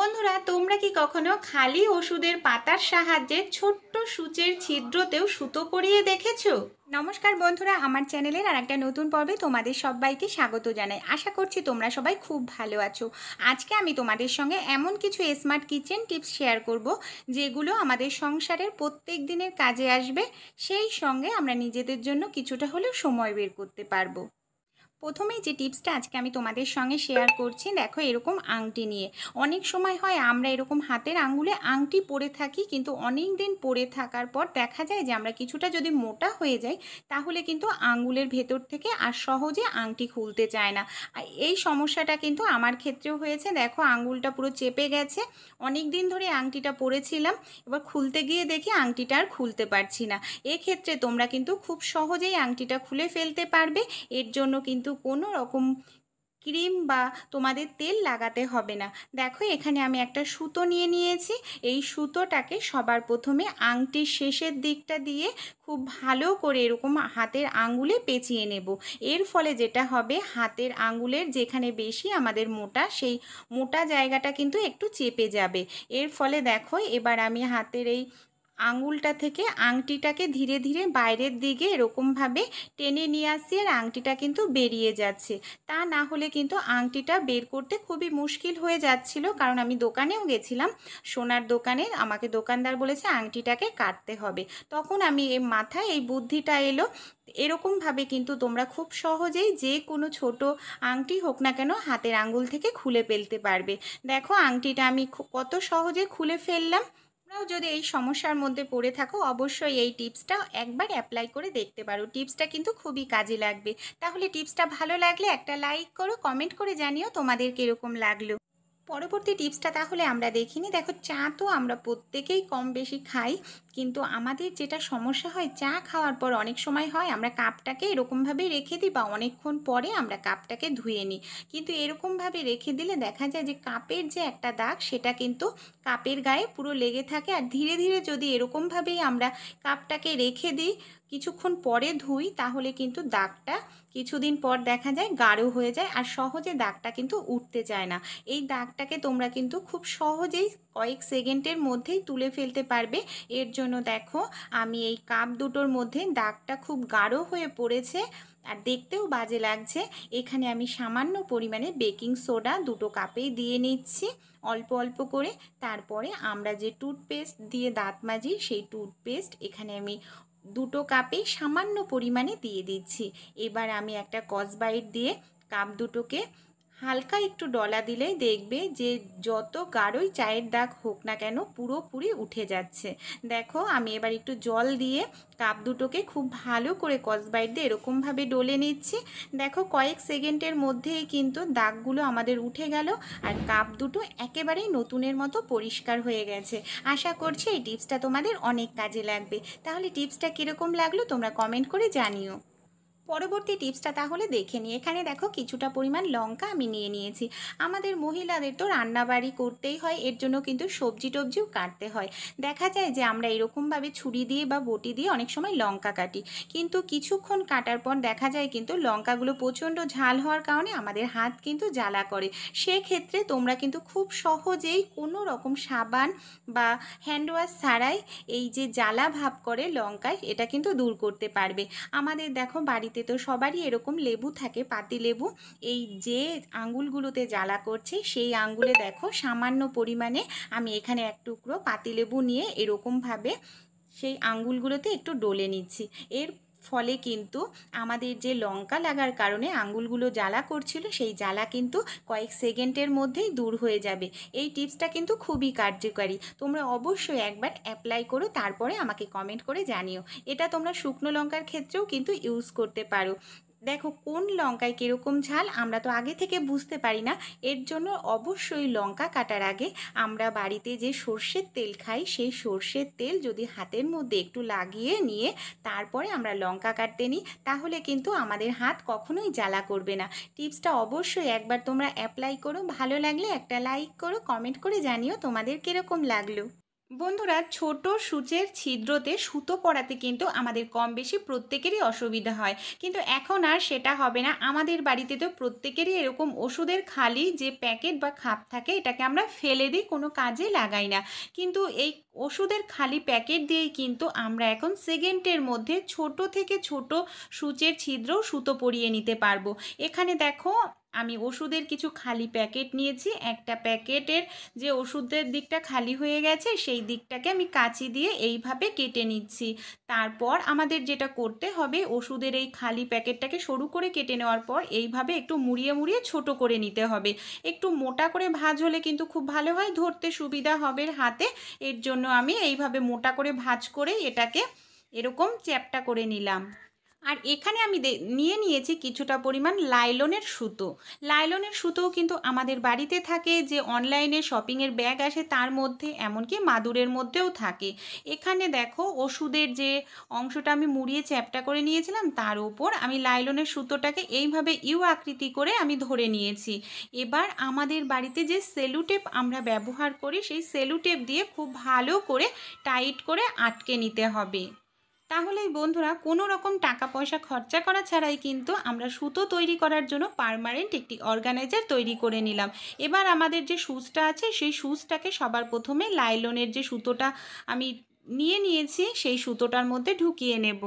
বন্ধুরা তোমরা কি কখনো খালি ওষুধের পাতার সাহায্যে ছোট্ট সূচের ছিদ্রতেও সুতো পরিয়ে দেখেছো নমস্কার বন্ধুরা আমার চ্যানেলের আর একটা নতুন পর্বে তোমাদের সবাইকে স্বাগত জানাই আশা করছি তোমরা সবাই খুব ভালো আছো আজকে আমি তোমাদের সঙ্গে এমন কিছু স্মার্ট কিচেন টিপস শেয়ার করব যেগুলো আমাদের সংসারের প্রত্যেক দিনের কাজে আসবে সেই সঙ্গে আমরা নিজেদের জন্য কিছুটা হলেও সময় বের করতে পারবো প্রথমেই যে টিপসটা আজকে আমি তোমাদের সঙ্গে শেয়ার করছি দেখো এরকম আংটি নিয়ে অনেক সময় হয় আমরা এরকম হাতের আঙ্গুলে আংটি পরে থাকি কিন্তু অনেক দিন পরে থাকার পর দেখা যায় যে আমরা কিছুটা যদি মোটা হয়ে যাই তাহলে কিন্তু আঙ্গুলের ভেতর থেকে আর সহজে আংটি খুলতে চায় না এই সমস্যাটা কিন্তু আমার ক্ষেত্রেও হয়েছে দেখো আঙ্গুলটা পুরো চেপে গেছে অনেক দিন ধরে আংটিটা পরেছিলাম এবার খুলতে গিয়ে দেখি আংটিটা আর খুলতে পারছি না এক্ষেত্রে তোমরা কিন্তু খুব সহজেই আংটিটা খুলে ফেলতে পারবে এর জন্য কিন্তু কিন্তু কোনো রকম ক্রিম বা তোমাদের তেল লাগাতে হবে না দেখো এখানে আমি একটা সুতো নিয়ে নিয়েছি এই সুতোটাকে সবার প্রথমে আংটির শেষের দিকটা দিয়ে খুব ভালো করে এরকম হাতের আঙ্গুলে পেঁচিয়ে নেব এর ফলে যেটা হবে হাতের আঙ্গুলের যেখানে বেশি আমাদের মোটা সেই মোটা জায়গাটা কিন্তু একটু চেপে যাবে এর ফলে দেখো এবার আমি হাতের এই আঙুলটা থেকে আংটিটাকে ধীরে ধীরে বাইরের দিকে এরকমভাবে টেনে নিয়ে আসছি আর আংটিটা কিন্তু বেরিয়ে যাচ্ছে তা না হলে কিন্তু আংটিটা বের করতে খুবই মুশকিল হয়ে যাচ্ছিল কারণ আমি দোকানেও গেছিলাম সোনার দোকানে আমাকে দোকানদার বলেছে আংটিটাকে কাটতে হবে তখন আমি মাথায় এই বুদ্ধিটা এলো এরকমভাবে কিন্তু তোমরা খুব সহজেই যে কোনো ছোট আংটি হোক না কেন হাতের আঙুল থেকে খুলে ফেলতে পারবে দেখো আংটিটা আমি কত সহজে খুলে ফেললাম তোমরাও যদি এই সমস্যার মধ্যে পড়ে থাকো অবশ্যই এই টিপসটা একবার অ্যাপ্লাই করে দেখতে পারো টিপসটা কিন্তু খুবই কাজে লাগবে তাহলে টিপসটা ভালো লাগলে একটা লাইক করো কমেন্ট করে জানিও তোমাদের কীরকম লাগলো পরবর্তী টিপসটা তাহলে আমরা দেখিনি দেখো চা তো আমরা প্রত্যেকেই কম বেশি খাই কিন্তু আমাদের যেটা সমস্যা হয় চা খাওয়ার পর অনেক সময় হয় আমরা কাপটাকে এরকমভাবে রেখে দিই বা অনেকক্ষণ পরে আমরা কাপটাকে ধুয়ে নিই কিন্তু এরকমভাবে রেখে দিলে দেখা যায় যে কাপের যে একটা দাগ সেটা কিন্তু কাপের গায়ে পুরো লেগে থাকে আর ধীরে ধীরে যদি এরকমভাবেই আমরা কাপটাকে রেখে দিই কিছুক্ষণ পরে ধুই তাহলে কিন্তু দাগটা কিছুদিন পর দেখা যায় গাঢ় হয়ে যায় আর সহজে দাগটা কিন্তু উঠতে চায় না এই দাগটাকে তোমরা কিন্তু খুব সহজেই কয়েক সেকেন্ডের মধ্যেই তুলে ফেলতে পারবে এর জন্য দেখো আমি এই কাপ দুটোর মধ্যে দাগটা খুব গাঢ় হয়ে পড়েছে আর দেখতেও বাজে লাগছে এখানে আমি সামান্য পরিমাণে বেকিং সোডা দুটো কাপেই দিয়ে নিচ্ছি অল্প অল্প করে তারপরে আমরা যে টুথপেস্ট দিয়ে দাঁত মাজি সেই টুথপেস্ট এখানে আমি দুটো কাপে সামান্য পরিমাণে দিয়ে দিচ্ছি এবার আমি একটা বাইট দিয়ে কাপ দুটোকে হালকা একটু ডলা দিলেই দেখবে যে যত গাঢ়ই চায়ের দাগ হোক না কেন পুরোপুরি উঠে যাচ্ছে দেখো আমি এবার একটু জল দিয়ে কাপ দুটোকে খুব ভালো করে কসবাইট দিয়ে এরকমভাবে ডলে নিচ্ছি দেখো কয়েক সেকেন্ডের মধ্যেই কিন্তু দাগগুলো আমাদের উঠে গেল আর কাপ দুটো একেবারেই নতুনের মতো পরিষ্কার হয়ে গেছে আশা করছি এই টিপসটা তোমাদের অনেক কাজে লাগবে তাহলে টিপসটা কীরকম লাগলো তোমরা কমেন্ট করে জানিও পরবর্তী টিপসটা তাহলে দেখে নিই এখানে দেখো কিছুটা পরিমাণ লঙ্কা আমি নিয়ে নিয়েছি আমাদের মহিলাদের তো রান্নাবাড়ি করতেই হয় এর জন্য কিন্তু সবজি টবজিও কাটতে হয় দেখা যায় যে আমরা এরকমভাবে ছুরি দিয়ে বা বটি দিয়ে অনেক সময় লঙ্কা কাটি কিন্তু কিছুক্ষণ কাটার পর দেখা যায় কিন্তু লঙ্কাগুলো প্রচণ্ড ঝাল হওয়ার কারণে আমাদের হাত কিন্তু জ্বালা করে সেক্ষেত্রে তোমরা কিন্তু খুব সহজেই কোনো রকম সাবান বা হ্যান্ড ওয়াশ ছাড়াই এই যে জ্বালা ভাব করে লঙ্কায় এটা কিন্তু দূর করতে পারবে আমাদের দেখো বাড়িতে বাড়িতে তো সবারই এরকম লেবু থাকে পাতি লেবু এই যে আঙ্গুলগুলোতে জ্বালা করছে সেই আঙ্গুলে দেখো সামান্য পরিমাণে আমি এখানে এক টুকরো পাতি লেবু নিয়ে এরকমভাবে সেই আঙ্গুলগুলোতে একটু ডলে নিচ্ছি এর ফলে কিন্তু আমাদের যে লঙ্কা লাগার কারণে আঙ্গুলগুলো জ্বালা করছিল সেই জ্বালা কিন্তু কয়েক সেকেন্ডের মধ্যেই দূর হয়ে যাবে এই টিপসটা কিন্তু খুবই কার্যকারী তোমরা অবশ্যই একবার অ্যাপ্লাই করো তারপরে আমাকে কমেন্ট করে জানিও এটা তোমরা শুকনো লঙ্কার ক্ষেত্রেও কিন্তু ইউজ করতে পারো দেখো কোন লঙ্কায় কীরকম ঝাল আমরা তো আগে থেকে বুঝতে পারি না এর জন্য অবশ্যই লঙ্কা কাটার আগে আমরা বাড়িতে যে সর্ষের তেল খাই সেই সর্ষের তেল যদি হাতের মধ্যে একটু লাগিয়ে নিয়ে তারপরে আমরা লঙ্কা কাটতে নিই তাহলে কিন্তু আমাদের হাত কখনোই জ্বালা করবে না টিপসটা অবশ্যই একবার তোমরা অ্যাপ্লাই করো ভালো লাগলে একটা লাইক করো কমেন্ট করে জানিও তোমাদের কীরকম লাগলো বন্ধুরা ছোট সূচের ছিদ্রতে সুতো পরাতে কিন্তু আমাদের কম বেশি প্রত্যেকেরই অসুবিধা হয় কিন্তু এখন আর সেটা হবে না আমাদের বাড়িতে তো প্রত্যেকেরই এরকম ওষুধের খালি যে প্যাকেট বা খাপ থাকে এটাকে আমরা ফেলে দিই কোনো কাজে লাগাই না কিন্তু এই ওষুধের খালি প্যাকেট দিয়েই কিন্তু আমরা এখন সেকেন্ডের মধ্যে ছোট থেকে ছোট সূচের ছিদ্রও সুতো পরিয়ে নিতে পারবো এখানে দেখো আমি ওষুধের কিছু খালি প্যাকেট নিয়েছি একটা প্যাকেটের যে ওষুধের দিকটা খালি হয়ে গেছে সেই দিকটাকে আমি কাঁচি দিয়ে এইভাবে কেটে নিচ্ছি তারপর আমাদের যেটা করতে হবে ওষুধের এই খালি প্যাকেটটাকে সরু করে কেটে নেওয়ার পর এইভাবে একটু মুড়িয়ে মুড়িয়ে ছোট করে নিতে হবে একটু মোটা করে ভাজ হলে কিন্তু খুব ভালো হয় ধরতে সুবিধা হবে হাতে এর জন্য আমি এইভাবে মোটা করে ভাজ করে এটাকে এরকম চ্যাপটা করে নিলাম আর এখানে আমি নিয়ে নিয়েছি কিছুটা পরিমাণ লাইলনের সুতো লাইলনের সুতোও কিন্তু আমাদের বাড়িতে থাকে যে অনলাইনে শপিংয়ের ব্যাগ আসে তার মধ্যে এমনকি মাদুরের মধ্যেও থাকে এখানে দেখো ওষুধের যে অংশটা আমি মুড়িয়ে চ্যাপটা করে নিয়েছিলাম তার উপর আমি লাইলনের সুতোটাকে এইভাবে ইউ আকৃতি করে আমি ধরে নিয়েছি এবার আমাদের বাড়িতে যে সেলুটেপ আমরা ব্যবহার করি সেই সেলুটেপ দিয়ে খুব ভালো করে টাইট করে আটকে নিতে হবে তাহলেই বন্ধুরা কোনো রকম টাকা পয়সা খরচা করা ছাড়াই কিন্তু আমরা সুতো তৈরি করার জন্য পারমানেন্ট একটি অর্গানাইজার তৈরি করে নিলাম এবার আমাদের যে সুজটা আছে সেই সুজটাকে সবার প্রথমে লাইলনের যে সুতোটা আমি নিয়ে নিয়েছি সেই সুতোটার মধ্যে ঢুকিয়ে নেব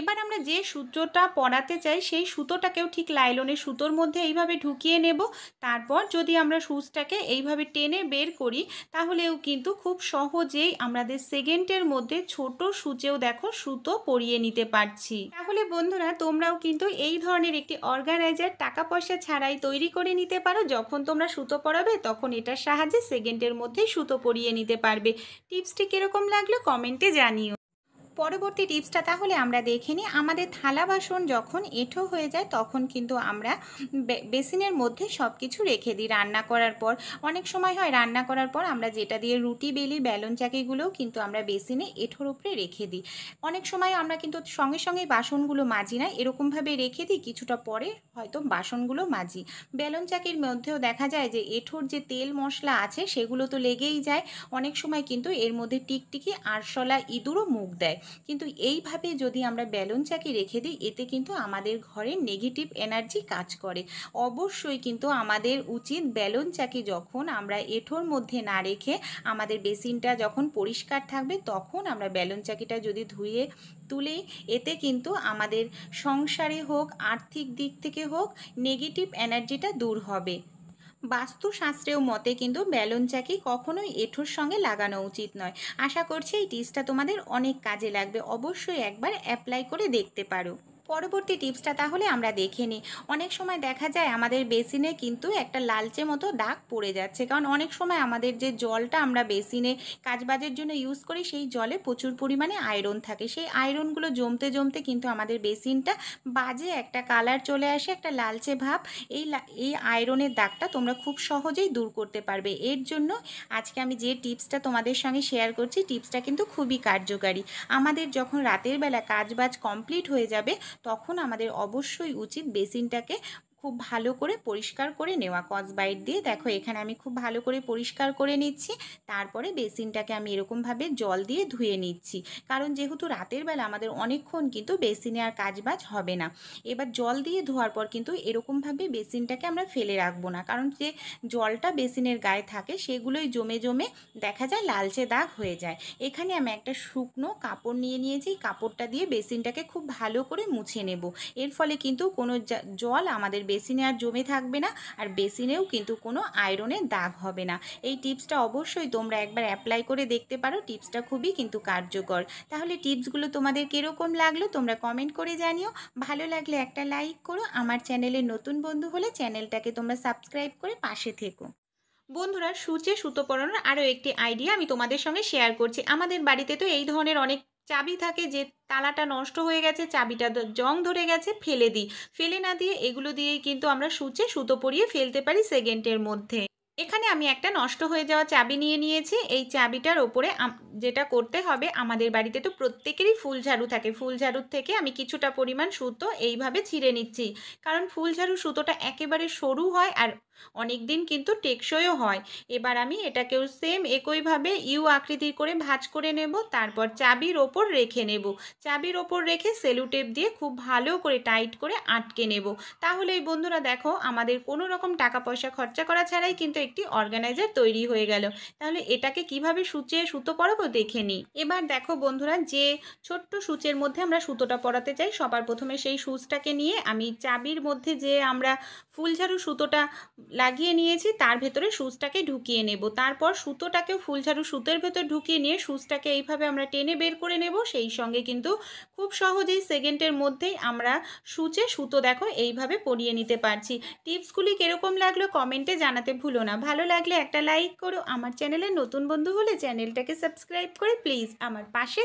এবার আমরা যে সূত্রটা পরাতে চাই সেই সুতোটাকেও ঠিক লাইলনের সুতোর মধ্যে এইভাবে ঢুকিয়ে নেব তারপর যদি আমরা সুচটাকে এইভাবে টেনে বের করি তাহলেও কিন্তু খুব সহজেই আমাদের সেকেন্ডের মধ্যে ছোট সূচেও দেখো সুতো পরিয়ে নিতে পারছি তাহলে বন্ধুরা তোমরাও কিন্তু এই ধরনের একটি অর্গানাইজার টাকা পয়সা ছাড়াই তৈরি করে নিতে পারো যখন তোমরা সুতো পরাবে তখন এটার সাহায্যে সেকেন্ডের মধ্যেই সুতো পরিয়ে নিতে পারবে টিপসটি কীরকম লাগলো কমেন্টে জানিও পরবর্তী টিপসটা তাহলে আমরা দেখে নিই আমাদের থালা বাসন যখন এঁঠো হয়ে যায় তখন কিন্তু আমরা বেসিনের মধ্যে সব কিছু রেখে দিই রান্না করার পর অনেক সময় হয় রান্না করার পর আমরা যেটা দিয়ে রুটি বেলি ব্যালন চাকিগুলোও কিন্তু আমরা বেসিনে এঁঠোর উপরে রেখে দিই অনেক সময় আমরা কিন্তু সঙ্গে সঙ্গে বাসনগুলো মাজি না এরকমভাবে রেখে দিই কিছুটা পরে হয়তো বাসনগুলো মাজি বেলন চাকির মধ্যেও দেখা যায় যে এঁঠোর যে তেল মশলা আছে সেগুলো তো লেগেই যায় অনেক সময় কিন্তু এর মধ্যে টিকটিকি আরশলা ইঁদুরও মুখ দেয় কিন্তু এইভাবে যদি আমরা ব্যালুন চাকি রেখে দিই এতে কিন্তু আমাদের ঘরে নেগেটিভ এনার্জি কাজ করে অবশ্যই কিন্তু আমাদের উচিত ব্যালুন চাকি যখন আমরা এঠোর মধ্যে না রেখে আমাদের বেসিনটা যখন পরিষ্কার থাকবে তখন আমরা ব্যালুন চাকিটা যদি ধুয়ে তুলে এতে কিন্তু আমাদের সংসারে হোক আর্থিক দিক থেকে হোক নেগেটিভ এনার্জিটা দূর হবে বাস্তুশাস্ত্রেও মতে কিন্তু ব্যালুন চাকি কখনোই এঁঠোর সঙ্গে লাগানো উচিত নয় আশা করছি এই টিসটা তোমাদের অনেক কাজে লাগবে অবশ্যই একবার অ্যাপ্লাই করে দেখতে পারো পরবর্তী টিপসটা তাহলে আমরা দেখে নিই অনেক সময় দেখা যায় আমাদের বেসিনে কিন্তু একটা লালচে মতো দাগ পড়ে যাচ্ছে কারণ অনেক সময় আমাদের যে জলটা আমরা বেসিনে কাজবাজের জন্য ইউজ করি সেই জলে প্রচুর পরিমাণে আয়রন থাকে সেই আয়রনগুলো জমতে জমতে কিন্তু আমাদের বেসিনটা বাজে একটা কালার চলে আসে একটা লালচে ভাব এই এই আয়রনের দাগটা তোমরা খুব সহজেই দূর করতে পারবে এর জন্য আজকে আমি যে টিপসটা তোমাদের সঙ্গে শেয়ার করছি টিপসটা কিন্তু খুবই কার্যকারী আমাদের যখন রাতের বেলা কাজবাজ কমপ্লিট হয়ে যাবে তখন আমাদের অবশ্যই উচিত বেসিনটাকে খুব ভালো করে পরিষ্কার করে নেওয়া বাইট দিয়ে দেখো এখানে আমি খুব ভালো করে পরিষ্কার করে নিচ্ছি তারপরে বেসিনটাকে আমি এরকমভাবে জল দিয়ে ধুয়ে নিচ্ছি কারণ যেহেতু রাতের বেলা আমাদের অনেকক্ষণ কিন্তু বেসিনে আর কাজবাজ হবে না এবার জল দিয়ে ধোয়ার পর কিন্তু এরকমভাবে বেসিনটাকে আমরা ফেলে রাখবো না কারণ যে জলটা বেসিনের গায়ে থাকে সেগুলোই জমে জমে দেখা যায় লালচে দাগ হয়ে যায় এখানে আমি একটা শুকনো কাপড় নিয়ে নিয়েছি কাপড়টা দিয়ে বেসিনটাকে খুব ভালো করে মুছে নেব এর ফলে কিন্তু কোনো জল আমাদের বেসিনে আর জমে থাকবে না আর বেসিনেও কিন্তু কোনো আয়রনের দাগ হবে না এই টিপসটা অবশ্যই তোমরা একবার অ্যাপ্লাই করে দেখতে পারো টিপসটা খুবই কিন্তু কার্যকর তাহলে টিপসগুলো তোমাদের কীরকম লাগলো তোমরা কমেন্ট করে জানিও ভালো লাগলে একটা লাইক করো আমার চ্যানেলের নতুন বন্ধু হলে চ্যানেলটাকে তোমরা সাবস্ক্রাইব করে পাশে থেকো বন্ধুরা সূচে সুতো পরানোর আরও একটি আইডিয়া আমি তোমাদের সঙ্গে শেয়ার করছি আমাদের বাড়িতে তো এই ধরনের অনেক চাবি থাকে যে তালাটা নষ্ট হয়ে গেছে চাবিটা জং ধরে গেছে ফেলে দিই ফেলে না দিয়ে এগুলো দিয়েই কিন্তু আমরা সূচে সুতো পরিয়ে ফেলতে পারি সেকেন্ডের মধ্যে এখানে আমি একটা নষ্ট হয়ে যাওয়া চাবি নিয়ে নিয়েছি এই চাবিটার ওপরে যেটা করতে হবে আমাদের বাড়িতে তো প্রত্যেকেরই ফুল ঝাড়ু থাকে ফুল ঝাড়ুর থেকে আমি কিছুটা পরিমাণ সুতো এইভাবে ছিঁড়ে নিচ্ছি কারণ ফুল ঝাড়ু সুতোটা একেবারে সরু হয় আর অনেক দিন কিন্তু টেকসইও হয় এবার আমি এটাকেও সেম একইভাবে ইউ আকৃতির করে ভাঁজ করে নেব তারপর চাবির ওপর রেখে নেব চাবির ওপর রেখে সেলুটেপ দিয়ে খুব ভালো করে টাইট করে আটকে নেব তাহলে এই বন্ধুরা দেখো আমাদের কোনো রকম টাকা পয়সা খরচা করা ছাড়াই কিন্তু একটি অর্গানাইজার তৈরি হয়ে গেল তাহলে এটাকে কিভাবে সূচে সুতো পরাবো দেখে নিই এবার দেখো বন্ধুরা যে ছোট্ট সূচের মধ্যে আমরা সুতোটা পরাতে চাই সবার প্রথমে সেই সূচটাকে নিয়ে আমি চাবির মধ্যে যে আমরা ফুলঝাড়ু সুতোটা লাগিয়ে নিয়েছি তার ভেতরে সুচটাকে ঢুকিয়ে নেব তারপর সুতোটাকে ফুলঝাড়ু সুতোর ভেতর ঢুকিয়ে নিয়ে সুচটাকে এইভাবে আমরা টেনে বের করে নেব সেই সঙ্গে কিন্তু খুব সহজেই সেকেন্ডের মধ্যেই আমরা সুচে সুতো দেখো এইভাবে পরিয়ে নিতে পারছি টিপসগুলি কীরকম লাগলো কমেন্টে জানাতে ভুলো না ভালো লাগলে একটা লাইক করো আমার চ্যানেলে নতুন বন্ধু হলে চ্যানেলটাকে সাবস্ক্রাইব করে প্লিজ আমার পাশে